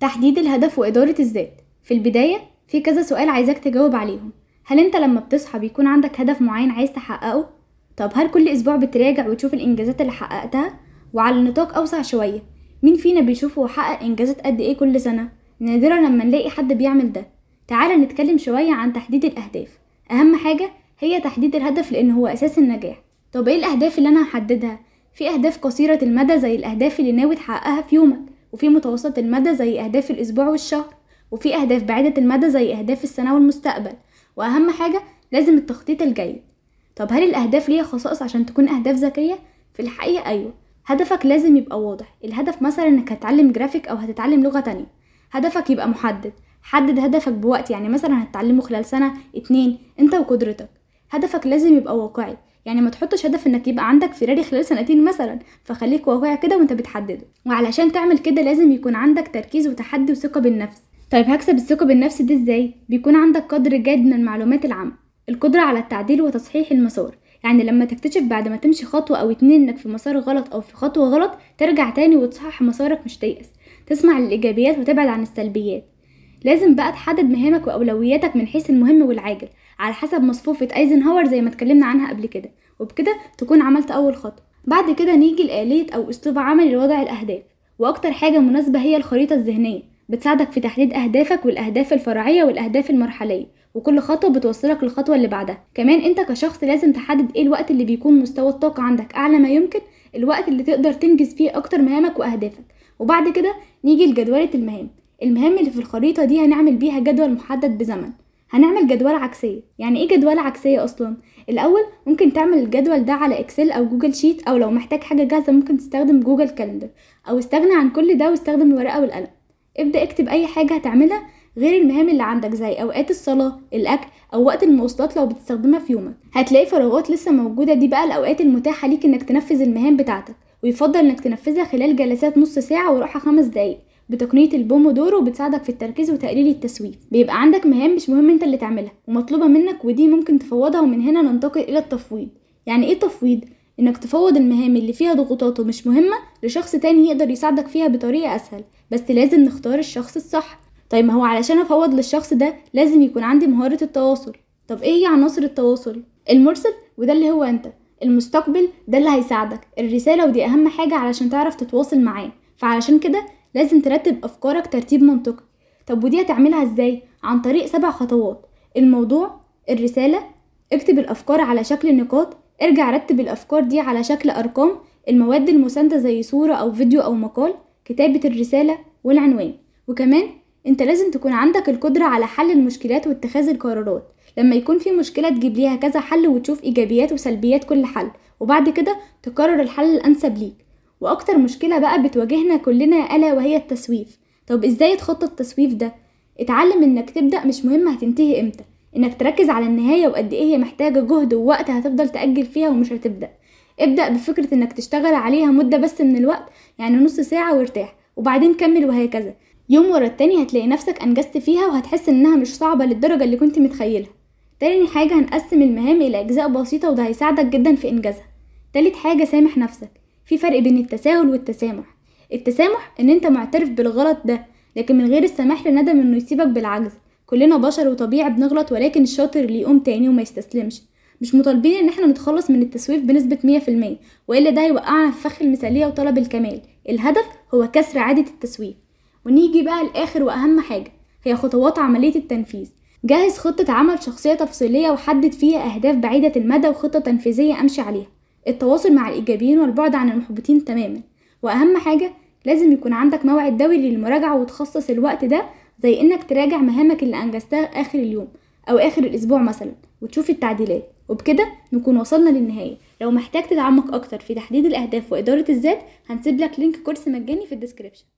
تحديد الهدف وإدارة الذات في البداية في كذا سؤال عايزاك تجاوب عليهم هل انت لما بتصحى بيكون عندك هدف معين عايز تحققه طب هل كل اسبوع بتراجع وتشوف الانجازات اللي حققتها وعلى نطاق اوسع شويه مين فينا بيشوف وحقق انجازات قد ايه كل سنه نادرا لما نلاقي حد بيعمل ده تعال نتكلم شويه عن تحديد الاهداف اهم حاجه هي تحديد الهدف لان هو اساس النجاح طب ايه الاهداف اللي انا هحددها في اهداف قصيره المدى زي الاهداف اللي ناوي تحققها في يومك وفي متوسط المدى زي أهداف الأسبوع والشهر وفي أهداف بعيدة المدى زي أهداف السنة والمستقبل وأهم حاجة لازم التخطيط الجيد طب هل الأهداف ليها خصائص عشان تكون أهداف ذكية؟ في الحقيقة أيوة هدفك لازم يبقى واضح الهدف مثلا انك هتتعلم جرافيك او هتتعلم لغة تانية هدفك يبقى محدد حدد هدفك بوقت يعني مثلا هتتعلمه خلال سنة اتنين انت وقدرتك هدفك لازم يبقى واقعي يعني ما تحطش هدف انك يبقى عندك فيراري خلال سنتين مثلا فخليك واقعي كده وانت بتحدده وعلشان تعمل كده لازم يكون عندك تركيز وتحدي وثقه بالنفس طيب هكسب الثقه بالنفس دي ازاي بيكون عندك قدر جاد من المعلومات العامه القدره على التعديل وتصحيح المسار يعني لما تكتشف بعد ما تمشي خطوة أو اتنين إنك في مسار غلط أو في خطوة غلط ترجع تاني وتصحح مسارك مش تيأس تسمع للإيجابيات وتبعد عن السلبيات لازم بقى تحدد مهامك وأولوياتك من حيث المهم والعاجل على حسب مصفوفة أيزنهاور زي ما اتكلمنا عنها قبل كده وبكده تكون عملت أول خطوة بعد كده نيجي لآلية أو أسلوب عمل لوضع الأهداف وأكتر حاجة مناسبة هي الخريطة الذهنية بتساعدك في تحديد أهدافك والأهداف الفرعية والأهداف المرحلية وكل خطوة بتوصلك للخطوة اللي بعدها كمان انت كشخص لازم تحدد ايه الوقت اللي بيكون مستوى الطاقة عندك أعلى ما يمكن الوقت اللي تقدر تنجز فيه أكتر مهامك وأهدافك وبعد كده نيجي لجدولة المهام المهام اللي في الخريطة دي هنعمل بيها جدول محدد بزمن هنعمل جدولة عكسية يعني ايه جدولة عكسية اصلا الاول ممكن تعمل الجدول ده على اكسل او جوجل شيت او لو محتاج حاجة جاهزة ممكن تستخدم جوجل كالندر او استغنى عن كل ده واستخدم الورقة والقلم ابدأ اكتب اي حاجة هتعملها غير المهام اللي عندك زي اوقات الصلاة الاكل او وقت المواصلات لو بتستخدمها في يومك هتلاقي فراغات لسه موجودة دي بقى الاوقات المتاحة ليك انك تنفذ المهام بتاعتك ويفضل انك تنفذها خلال جلسات نص ساعة وراحة خمس دقايق بتقنيه البومودورو بتساعدك في التركيز وتقليل التسويف بيبقى عندك مهام مش مهم انت اللي تعملها ومطلوبه منك ودي ممكن تفوضها ومن هنا ننتقل الى التفويض يعني ايه تفويض انك تفوض المهام اللي فيها ضغوطات ومش مهمه لشخص تاني يقدر يساعدك فيها بطريقه اسهل بس لازم نختار الشخص الصح طيب ما هو علشان افوض للشخص ده لازم يكون عندي مهاره التواصل طب ايه هي عناصر التواصل المرسل وده اللي هو انت المستقبل ده اللي هيساعدك الرساله ودي اهم حاجه علشان تعرف تتواصل معاه فعلشان كده لازم ترتب أفكارك ترتيب منطقي طب ودي هتعملها إزاي؟ عن طريق سبع خطوات الموضوع الرسالة اكتب الأفكار على شكل نقاط ارجع رتب الأفكار دي على شكل أرقام المواد المساندة زي صورة أو فيديو أو مقال كتابة الرسالة والعنوان وكمان انت لازم تكون عندك القدرة على حل المشكلات واتخاذ القرارات لما يكون في مشكلة تجيب ليها كذا حل وتشوف إيجابيات وسلبيات كل حل وبعد كده تقرر الحل الأنسب ليك واكتر مشكله بقى بتواجهنا كلنا الا وهي التسويف طب ازاي تخطط التسويف ده اتعلم انك تبدا مش مهم هتنتهي امتى انك تركز على النهايه وقد ايه هي محتاجه جهد ووقت هتفضل تاجل فيها ومش هتبدا ابدا بفكره انك تشتغل عليها مده بس من الوقت يعني نص ساعه وارتاح وبعدين كمل وهكذا يوم ورا التاني هتلاقي نفسك انجزت فيها وهتحس انها مش صعبه للدرجه اللي كنت متخيلها تاني حاجه هنقسم المهام الى اجزاء بسيطه وده هيساعدك جدا في انجازها تالت حاجه سامح نفسك في فرق بين التساهل والتسامح التسامح ان انت معترف بالغلط ده لكن من غير السماح للندم انه يسيبك بالعجز كلنا بشر وطبيعي بنغلط ولكن الشاطر اللي يقوم تاني وما يستسلمش مش مطالبين ان احنا نتخلص من التسويف بنسبة 100% والا ده هيوقعنا في فخ المثالية وطلب الكمال الهدف هو كسر عادة التسويف ونيجي بقى لاخر واهم حاجة هي خطوات عملية التنفيذ جهز خطة عمل شخصية تفصيلية وحدد فيها أهداف بعيدة المدى وخطة تنفيذية أمشي عليها التواصل مع الإيجابيين والبعد عن المحبطين تماما وأهم حاجة لازم يكون عندك موعد دوري للمراجعة وتخصص الوقت ده زي إنك تراجع مهامك اللي أنجزتها آخر اليوم أو آخر الأسبوع مثلا وتشوف التعديلات وبكده نكون وصلنا للنهاية لو محتاج تتعمق أكتر في تحديد الأهداف وإدارة الذات هنسيب لك لينك كورس مجاني في الديسكريبشن